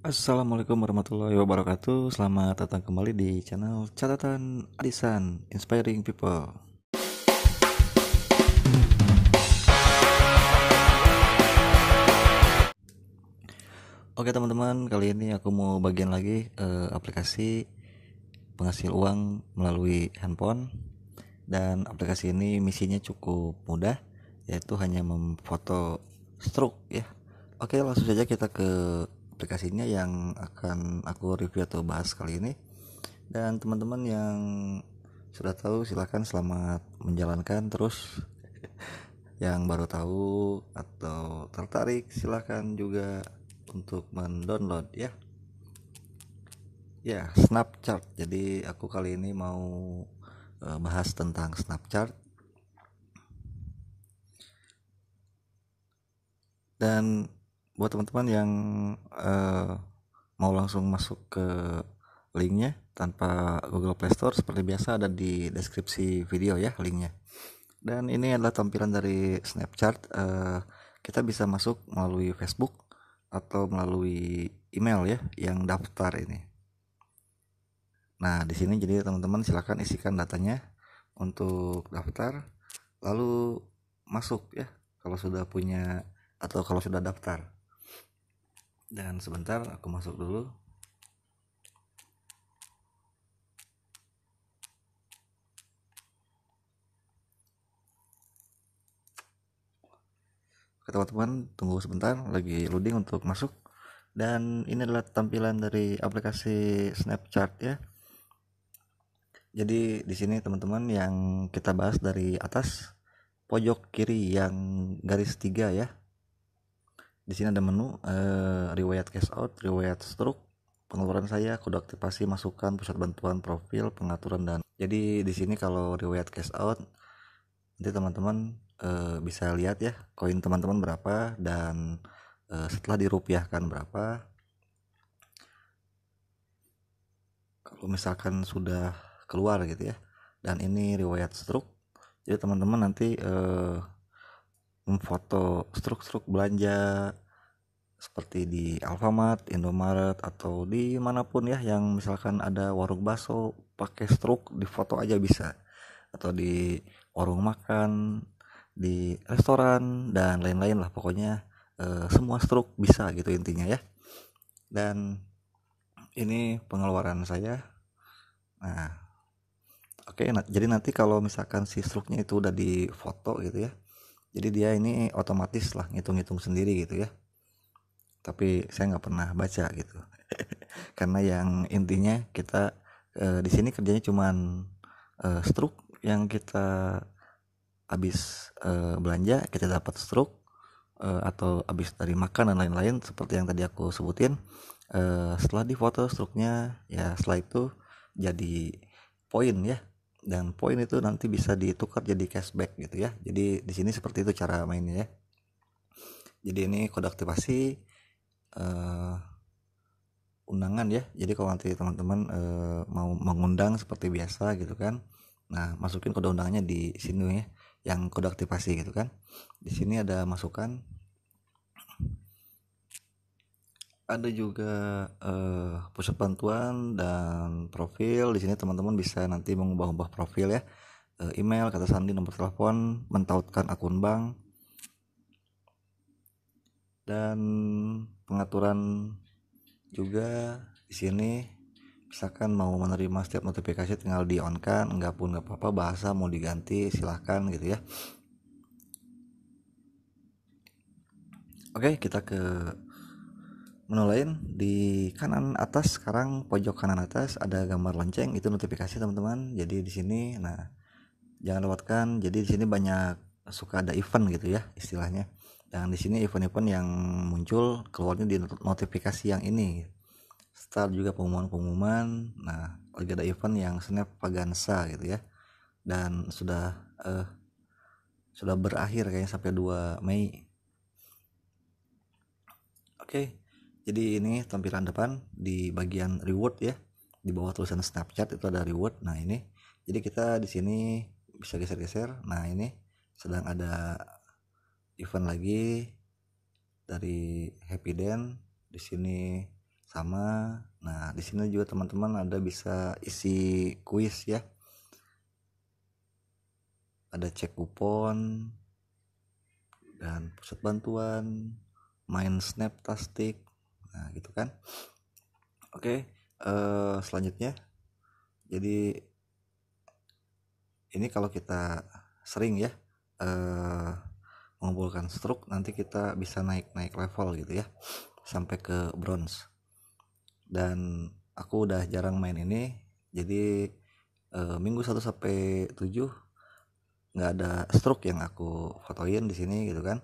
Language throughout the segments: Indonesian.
Assalamualaikum warahmatullahi wabarakatuh Selamat datang kembali di channel Catatan Adisan Inspiring People Oke teman-teman, kali ini aku mau bagian lagi eh, aplikasi penghasil uang melalui handphone Dan aplikasi ini misinya cukup mudah Yaitu hanya memfoto stroke ya Oke langsung saja kita ke aplikasinya yang akan aku review atau bahas kali ini dan teman-teman yang sudah tahu silahkan selamat menjalankan terus yang baru tahu atau tertarik silahkan juga untuk mendownload ya ya Snapchat jadi aku kali ini mau eh, bahas tentang Snapchat dan buat teman-teman yang uh, mau langsung masuk ke linknya tanpa Google Play Store seperti biasa ada di deskripsi video ya linknya dan ini adalah tampilan dari Snapchat uh, kita bisa masuk melalui Facebook atau melalui email ya yang daftar ini nah di sini jadi teman-teman silahkan isikan datanya untuk daftar lalu masuk ya kalau sudah punya atau kalau sudah daftar dan sebentar aku masuk dulu Oke teman-teman tunggu sebentar lagi loading untuk masuk dan ini adalah tampilan dari aplikasi Snapchat ya jadi di sini teman-teman yang kita bahas dari atas pojok kiri yang garis tiga ya di sini ada menu uh, riwayat cash out, riwayat stroke, pengeluaran saya, kode aktivasi, masukan, pusat bantuan, profil, pengaturan dan. Jadi di sini kalau riwayat cash out nanti teman-teman uh, bisa lihat ya koin teman-teman berapa dan uh, setelah dirupiahkan berapa. Kalau misalkan sudah keluar gitu ya. Dan ini riwayat stroke. Jadi teman-teman nanti uh, memfoto struk-struk belanja seperti di Alfamart, Indomaret atau di manapun ya yang misalkan ada warung bakso pakai struk di foto aja bisa atau di warung makan di restoran dan lain-lain lah pokoknya e, semua struk bisa gitu intinya ya dan ini pengeluaran saya nah oke okay, jadi nanti kalau misalkan si struknya itu udah di foto gitu ya jadi dia ini otomatis lah ngitung-ngitung sendiri gitu ya tapi saya nggak pernah baca gitu karena yang intinya kita e, di sini kerjanya cuman e, eh, struk yang kita habis e, belanja kita dapat struk e, atau habis dari makan dan lain-lain seperti yang tadi aku sebutin e, setelah difoto struknya ya setelah itu jadi poin ya dan poin itu nanti bisa ditukar jadi cashback gitu ya jadi di sini seperti itu cara mainnya ya jadi ini kode aktivasi uh, undangan ya jadi kalau nanti teman-teman uh, mau mengundang seperti biasa gitu kan nah masukin kode undangannya di sini ya yang kode aktivasi gitu kan di sini ada masukan ada juga uh, pusat bantuan dan profil di sini teman-teman bisa nanti mengubah-ubah profil ya uh, email kata sandi nomor telepon mentautkan akun bank dan pengaturan juga di sini misalkan mau menerima setiap notifikasi tinggal di on kan nggak pun nggak apa-apa bahasa mau diganti silahkan gitu ya oke kita ke menu lain di kanan atas sekarang pojok kanan atas ada gambar lonceng itu notifikasi teman-teman jadi di sini nah jangan lewatkan jadi di sini banyak suka ada event gitu ya istilahnya dan di sini event-event yang muncul keluarnya di notifikasi yang ini start juga pengumuman-pengumuman nah lagi ada event yang snap pagansa gitu ya dan sudah eh, sudah berakhir kayaknya sampai 2 Mei oke okay jadi ini tampilan depan di bagian reward ya di bawah tulisan Snapchat itu ada reward nah ini jadi kita di sini bisa geser-geser nah ini sedang ada event lagi dari Happy Den di sini sama nah di sini juga teman-teman ada bisa isi kuis ya ada cek kupon dan pusat bantuan main snap tastic nah gitu kan oke okay, uh, eh, selanjutnya jadi ini kalau kita sering ya uh, mengumpulkan stroke nanti kita bisa naik naik level gitu ya sampai ke bronze dan aku udah jarang main ini jadi uh, minggu 1 sampai 7 nggak ada stroke yang aku fotoin di sini gitu kan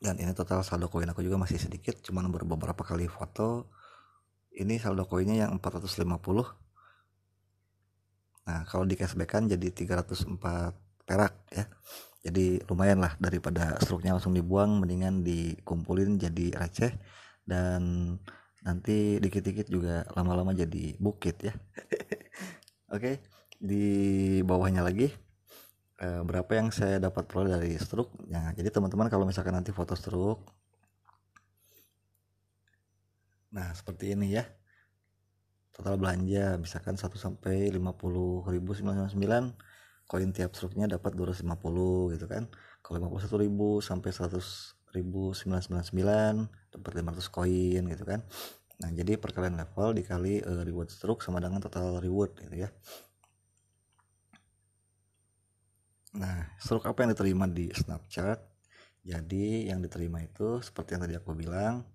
dan ini total saldo koin aku juga masih sedikit cuman beberapa kali foto ini saldo koinnya yang 450 nah kalau di cashback kan jadi 304 perak ya jadi lumayan lah daripada struknya langsung dibuang mendingan dikumpulin jadi receh dan nanti dikit-dikit juga lama-lama jadi bukit ya oke okay, di bawahnya lagi Eh, berapa yang saya dapat peroleh dari stroke ya jadi teman-teman kalau misalkan nanti foto struk, nah seperti ini ya total belanja misalkan 1 sampai 50.999 koin tiap struknya dapat 250 gitu kan kalau 51.000 sampai 100.999 dapat 500 koin gitu kan nah jadi perkalian level dikali uh, reward struk sama dengan total reward gitu ya Nah, struk apa yang diterima di Snapchat? Jadi yang diterima itu seperti yang tadi aku bilang,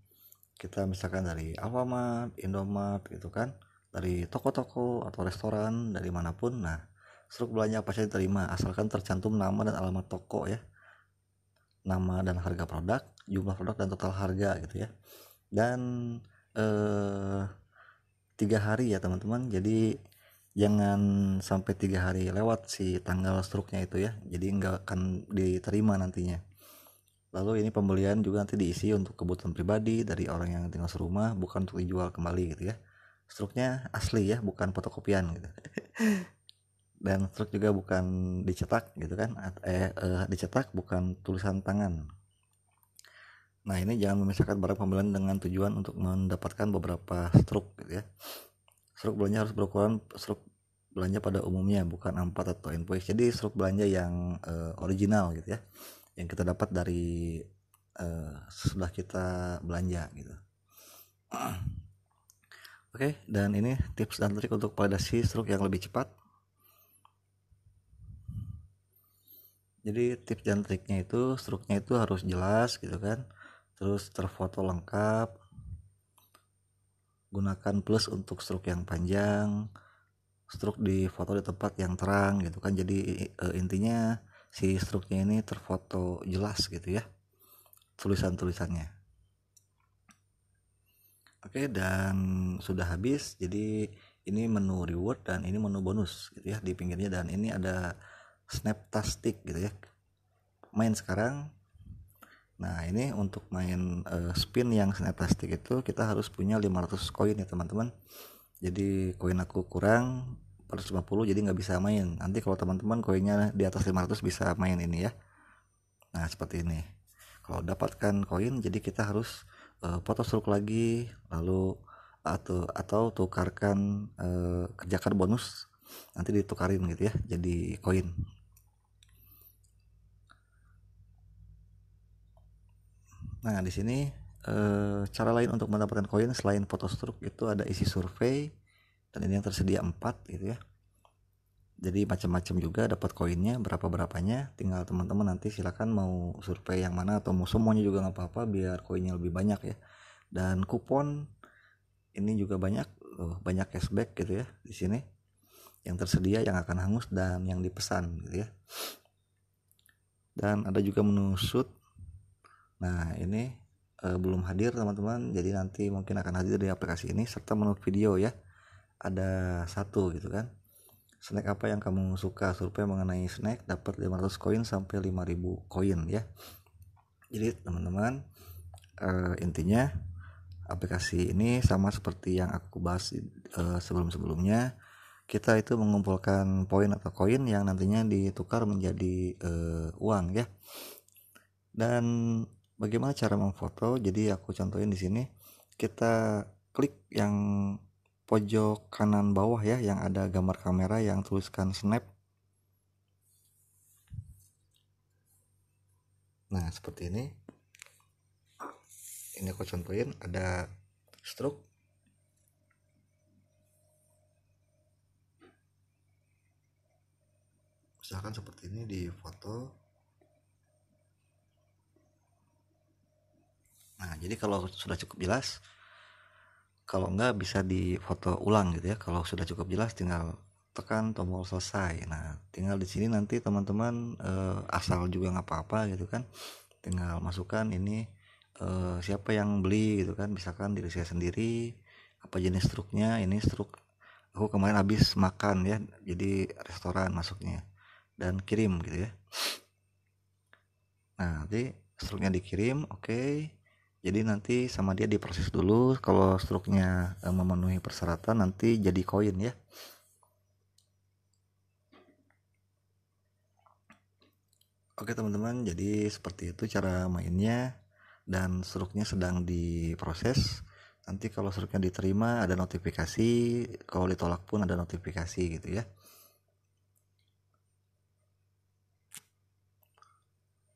kita misalkan dari Alfamart, Indomart gitu kan, dari toko-toko atau restoran dari manapun. Nah, struk belanja apa saja diterima asalkan tercantum nama dan alamat toko ya. Nama dan harga produk, jumlah produk dan total harga gitu ya. Dan eh tiga hari ya teman-teman. Jadi jangan sampai tiga hari lewat si tanggal struknya itu ya jadi nggak akan diterima nantinya lalu ini pembelian juga nanti diisi untuk kebutuhan pribadi dari orang yang tinggal serumah bukan untuk dijual kembali gitu ya struknya asli ya bukan fotokopian gitu dan struk juga bukan dicetak gitu kan eh, eh dicetak bukan tulisan tangan nah ini jangan memisahkan barang pembelian dengan tujuan untuk mendapatkan beberapa struk gitu ya Struk belanja harus berukuran struk belanja pada umumnya bukan A4 atau invoice. Jadi struk belanja yang uh, original gitu ya. Yang kita dapat dari uh, eh, sesudah kita belanja gitu. Oke, okay, dan ini tips dan trik untuk validasi struk yang lebih cepat. Jadi tips dan triknya itu struknya itu harus jelas gitu kan. Terus terfoto lengkap, gunakan plus untuk stroke yang panjang stroke di foto di tempat yang terang gitu kan jadi e, intinya si stroke-nya ini terfoto jelas gitu ya tulisan-tulisannya oke dan sudah habis jadi ini menu reward dan ini menu bonus gitu ya di pinggirnya dan ini ada snap tastic gitu ya main sekarang Nah ini untuk main uh, spin yang sinetastik itu kita harus punya 500 koin ya teman-teman Jadi koin aku kurang 150 jadi nggak bisa main Nanti kalau teman-teman koinnya di atas 500 bisa main ini ya Nah seperti ini Kalau dapatkan koin jadi kita harus uh, foto stroke lagi Lalu atau, atau tukarkan uh, eh, kerjakan bonus Nanti ditukarin gitu ya jadi koin Nah, di sini e, cara lain untuk mendapatkan koin selain foto struk itu ada isi survei dan ini yang tersedia 4 gitu ya. Jadi macam-macam juga dapat koinnya berapa berapanya. Tinggal teman-teman nanti silahkan mau survei yang mana atau mau semuanya juga nggak apa-apa biar koinnya lebih banyak ya. Dan kupon ini juga banyak, loh, banyak cashback gitu ya di sini. Yang tersedia, yang akan hangus dan yang dipesan gitu ya. Dan ada juga menu shoot Nah ini e, belum hadir teman-teman jadi nanti mungkin akan hadir di aplikasi ini serta menu video ya ada satu gitu kan snack apa yang kamu suka survei mengenai snack dapat 500 koin sampai 5000 koin ya jadi teman-teman e, intinya aplikasi ini sama seperti yang aku bahas e, sebelum-sebelumnya kita itu mengumpulkan poin atau koin yang nantinya ditukar menjadi e, uang ya dan bagaimana cara memfoto jadi aku contohin di sini kita klik yang pojok kanan bawah ya yang ada gambar kamera yang tuliskan snap nah seperti ini ini aku contohin ada stroke misalkan seperti ini di foto Nah, jadi kalau sudah cukup jelas, kalau enggak bisa difoto ulang gitu ya. Kalau sudah cukup jelas tinggal tekan tombol selesai. Nah, tinggal di sini nanti teman-teman eh, asal juga nggak apa-apa gitu kan. Tinggal masukkan ini eh, siapa yang beli gitu kan. Misalkan diri saya sendiri, apa jenis truknya, ini truk aku kemarin habis makan ya, jadi restoran masuknya dan kirim gitu ya. Nah, nanti struknya dikirim, oke. Okay jadi nanti sama dia diproses dulu kalau struknya eh, memenuhi persyaratan nanti jadi koin ya oke teman-teman jadi seperti itu cara mainnya dan struknya sedang diproses nanti kalau struknya diterima ada notifikasi kalau ditolak pun ada notifikasi gitu ya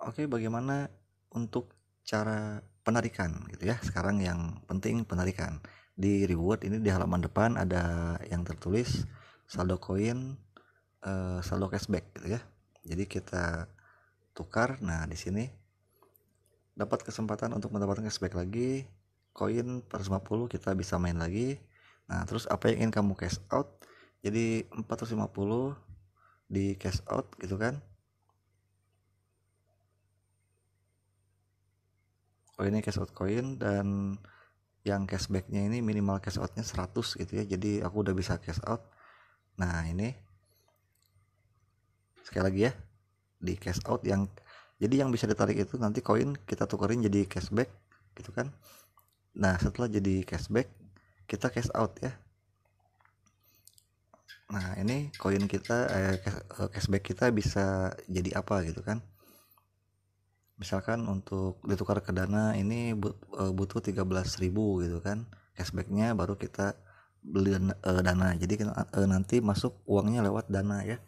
oke bagaimana untuk cara penarikan gitu ya sekarang yang penting penarikan di reward ini di halaman depan ada yang tertulis saldo koin eh, saldo cashback gitu ya jadi kita tukar nah di sini dapat kesempatan untuk mendapatkan cashback lagi koin 450 kita bisa main lagi nah terus apa yang ingin kamu cash out jadi 450 di cash out gitu kan oh ini cash out koin dan yang cashbacknya ini minimal cash outnya 100 gitu ya jadi aku udah bisa cash out nah ini sekali lagi ya di cash out yang jadi yang bisa ditarik itu nanti koin kita tukerin jadi cashback gitu kan nah setelah jadi cashback kita cash out ya nah ini koin kita eh, eh cashback kita bisa jadi apa gitu kan misalkan untuk ditukar ke dana ini e, butuh 13.000 gitu kan cashbacknya baru kita beli e, dana, jadi e, nanti masuk uangnya lewat dana ya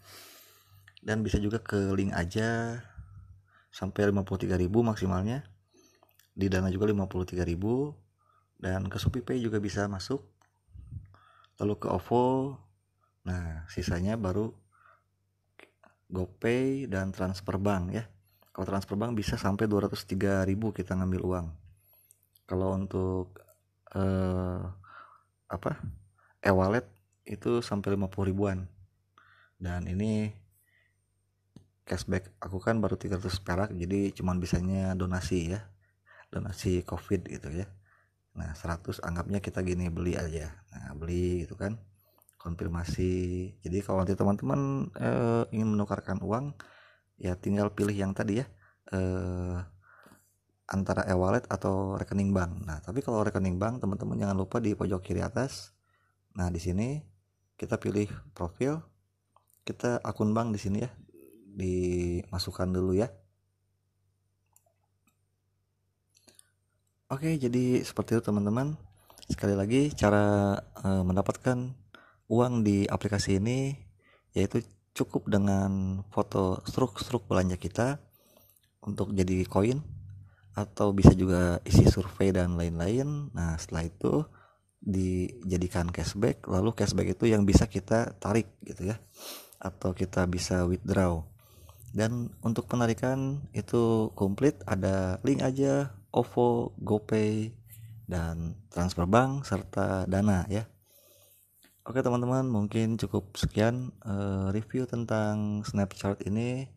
dan bisa juga ke link aja sampai 53.000 maksimalnya di dana juga 53.000 dan ke ShopeePay juga bisa masuk lalu ke OVO nah sisanya baru GoPay dan transfer bank ya kalau transfer bank bisa sampai 203 ribu kita ngambil uang kalau untuk eh, apa e-wallet itu sampai 50 ribuan dan ini cashback aku kan baru 300 perak jadi cuman bisanya donasi ya donasi covid gitu ya nah 100 anggapnya kita gini beli aja nah beli gitu kan konfirmasi jadi kalau nanti teman-teman eh, ingin menukarkan uang ya tinggal pilih yang tadi ya eh, antara e-wallet atau rekening bank nah tapi kalau rekening bank teman-teman jangan lupa di pojok kiri atas nah di sini kita pilih profil kita akun bank di sini ya dimasukkan dulu ya Oke, jadi seperti itu teman-teman. Sekali lagi cara eh, mendapatkan uang di aplikasi ini yaitu cukup dengan foto struk-struk belanja kita untuk jadi koin atau bisa juga isi survei dan lain-lain. Nah, setelah itu dijadikan cashback, lalu cashback itu yang bisa kita tarik gitu ya. Atau kita bisa withdraw. Dan untuk penarikan itu komplit ada link aja OVO, GoPay, dan transfer bank serta Dana ya. Oke teman-teman mungkin cukup sekian uh, review tentang Snapchat ini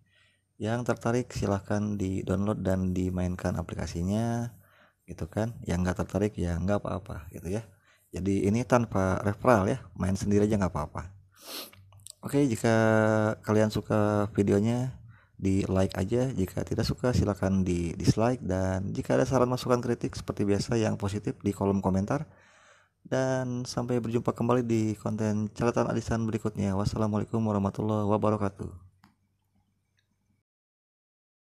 yang tertarik silahkan di download dan dimainkan aplikasinya gitu kan yang nggak tertarik ya nggak apa-apa gitu ya jadi ini tanpa referral ya main sendiri aja nggak apa-apa Oke, jika kalian suka videonya di like aja, jika tidak suka silahkan di dislike dan jika ada saran masukan kritik seperti biasa yang positif di kolom komentar dan sampai berjumpa kembali di konten catatan alisan berikutnya. Wassalamualaikum warahmatullahi wabarakatuh.